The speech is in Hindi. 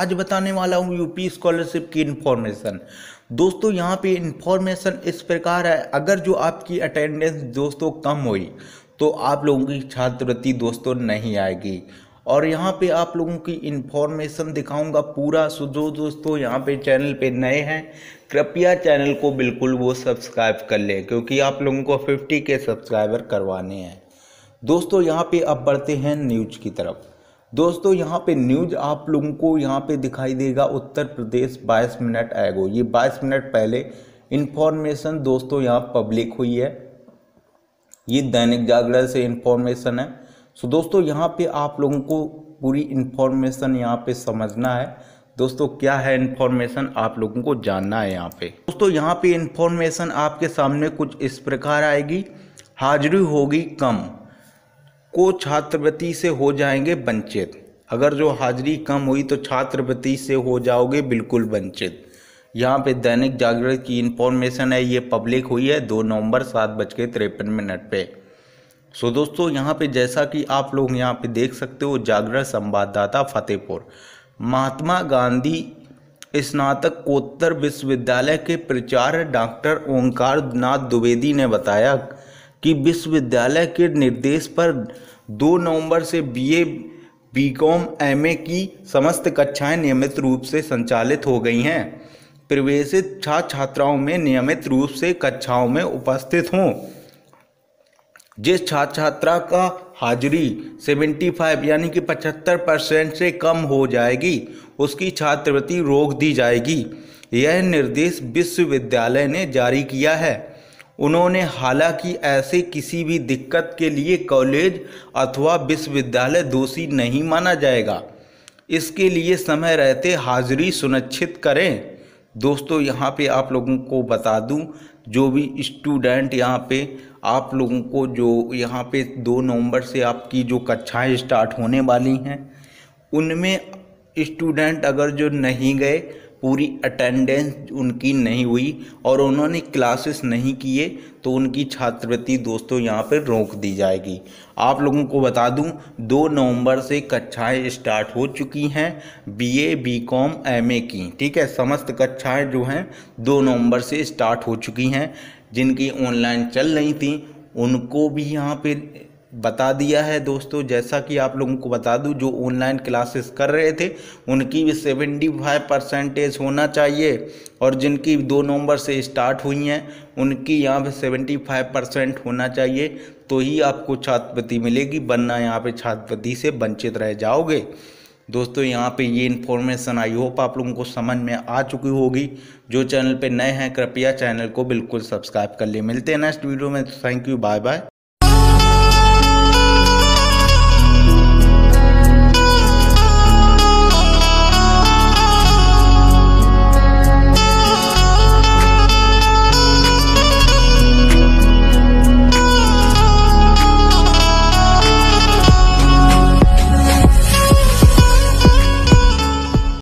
आज बताने वाला हूँ यूपी स्कॉलरशिप की इन्फॉर्मेशन दोस्तों यहाँ पे इन्फॉर्मेशन इस प्रकार है अगर जो आपकी अटेंडेंस दोस्तों कम हुई तो आप लोगों की छात्रवृत्ति दोस्तों नहीं आएगी और यहाँ पे आप लोगों की इन्फॉर्मेशन दिखाऊंगा पूरा सो जो दोस्तों यहाँ पे चैनल पे नए हैं कृपया चैनल को बिल्कुल वो सब्सक्राइब कर लें क्योंकि आप लोगों को 50 के सब्सक्राइबर करवाने हैं दोस्तों यहाँ पे अब बढ़ते हैं न्यूज की तरफ दोस्तों यहाँ पे न्यूज आप लोगों को यहाँ पे दिखाई देगा उत्तर प्रदेश 22 मिनट आएगो ये 22 मिनट पहले इन्फॉर्मेशन दोस्तों यहाँ पब्लिक हुई है ये दैनिक जागरण से इन्फॉर्मेशन है सो दोस्तों यहाँ पे आप लोगों को पूरी इन्फॉर्मेशन यहाँ पे समझना है दोस्तों क्या है इन्फॉर्मेशन आप लोगों को जानना है यहाँ पे दोस्तों यहाँ पे इन्फॉर्मेशन आपके सामने कुछ इस प्रकार आएगी हाजिरी होगी कम को छात्रवृत्ति से हो जाएंगे वंचित अगर जो हाजिरी कम हुई तो छात्रवृत्ति से हो जाओगे बिल्कुल वंचित यहाँ पे दैनिक जागरण की इन्फॉर्मेशन है ये पब्लिक हुई है दो नवंबर सात बज के तिरपन मिनट पे सो दोस्तों यहाँ पे जैसा कि आप लोग यहाँ पे देख सकते हो जागरण संवाददाता फतेहपुर महात्मा गांधी स्नातकोत्तर विश्वविद्यालय के प्रचार डॉक्टर ओंकार नाथ द्विवेदी ने बताया कि विश्वविद्यालय के निर्देश पर दो नवंबर से बीए बीकॉम एमए की समस्त कक्षाएं नियमित रूप से संचालित हो गई हैं प्रवेशित छात्र छात्राओं में नियमित रूप से कक्षाओं में उपस्थित हों जिस छात्र छात्रा का हाजिरी 75 यानी कि 75 परसेंट से कम हो जाएगी उसकी छात्रवृत्ति रोक दी जाएगी यह निर्देश विश्वविद्यालय ने जारी किया है उन्होंने हालांकि ऐसे किसी भी दिक्कत के लिए कॉलेज अथवा विश्वविद्यालय दोषी नहीं माना जाएगा इसके लिए समय रहते हाजिरी सुनिश्चित करें दोस्तों यहाँ पे आप लोगों को बता दूं जो भी स्टूडेंट यहाँ पे आप लोगों को जो यहाँ पे दो नवंबर से आपकी जो कक्षाएं स्टार्ट होने वाली हैं उनमें स्टूडेंट अगर जो नहीं गए पूरी अटेंडेंस उनकी नहीं हुई और उन्होंने क्लासेस नहीं किए तो उनकी छात्रवृत्ति दोस्तों यहाँ पर रोक दी जाएगी आप लोगों को बता दूं दो नवंबर से कक्षाएं स्टार्ट हो चुकी हैं बीए, बीकॉम, एमए की ठीक है समस्त कक्षाएं जो हैं दो नवंबर से स्टार्ट हो चुकी हैं जिनकी ऑनलाइन चल रही थी उनको भी यहाँ पर बता दिया है दोस्तों जैसा कि आप लोगों को बता दूं जो ऑनलाइन क्लासेस कर रहे थे उनकी भी सेवेंटी फाइव परसेंटेज होना चाहिए और जिनकी दो नवंबर से स्टार्ट हुई हैं उनकी यहाँ पे सेवेंटी फाइव परसेंट होना चाहिए तो ही आपको छात्रवृत्ति मिलेगी वरना यहाँ पे छात्रवृत्ति से वंचित रह जाओगे दोस्तों यहाँ पे ये इन्फॉर्मेशन आई होप आप लोगों को समझ में आ चुकी होगी जो चैनल पे नए हैं कृपया चैनल को बिल्कुल सब्सक्राइब कर ले मिलते हैं नेक्स्ट वीडियो में थैंक यू बाय बाय